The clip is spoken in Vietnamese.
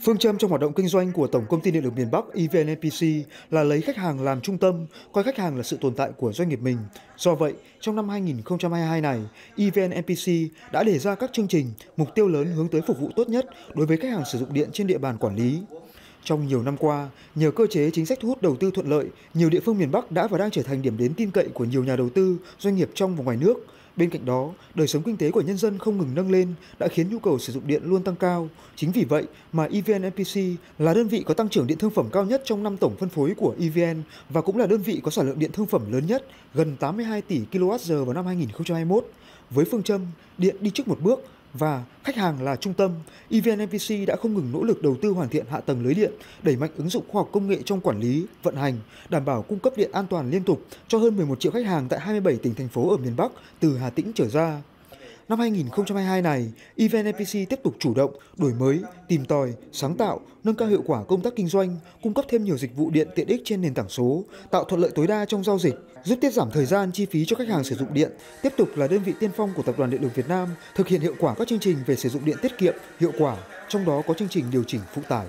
Phương châm trong hoạt động kinh doanh của Tổng Công ty Điện lực miền Bắc EVNPC là lấy khách hàng làm trung tâm, coi khách hàng là sự tồn tại của doanh nghiệp mình. Do vậy, trong năm 2022 này, EVNPC đã đề ra các chương trình, mục tiêu lớn hướng tới phục vụ tốt nhất đối với khách hàng sử dụng điện trên địa bàn quản lý. Trong nhiều năm qua, nhờ cơ chế chính sách thu hút đầu tư thuận lợi, nhiều địa phương miền Bắc đã và đang trở thành điểm đến tin cậy của nhiều nhà đầu tư, doanh nghiệp trong và ngoài nước. Bên cạnh đó, đời sống kinh tế của nhân dân không ngừng nâng lên đã khiến nhu cầu sử dụng điện luôn tăng cao. Chính vì vậy mà EVN NPC là đơn vị có tăng trưởng điện thương phẩm cao nhất trong năm tổng phân phối của EVN và cũng là đơn vị có sản lượng điện thương phẩm lớn nhất, gần 82 tỷ kWh vào năm 2021. Với phương châm điện đi trước một bước, và khách hàng là trung tâm, EVN MPC đã không ngừng nỗ lực đầu tư hoàn thiện hạ tầng lưới điện, đẩy mạnh ứng dụng khoa học công nghệ trong quản lý, vận hành, đảm bảo cung cấp điện an toàn liên tục cho hơn 11 triệu khách hàng tại 27 tỉnh thành phố ở miền Bắc từ Hà Tĩnh trở ra. Năm 2022 này, Event NPC tiếp tục chủ động, đổi mới, tìm tòi, sáng tạo, nâng cao hiệu quả công tác kinh doanh, cung cấp thêm nhiều dịch vụ điện tiện ích trên nền tảng số, tạo thuận lợi tối đa trong giao dịch, giúp tiết giảm thời gian chi phí cho khách hàng sử dụng điện, tiếp tục là đơn vị tiên phong của Tập đoàn Điện lực Việt Nam thực hiện hiệu quả các chương trình về sử dụng điện tiết kiệm, hiệu quả, trong đó có chương trình điều chỉnh phụ tải.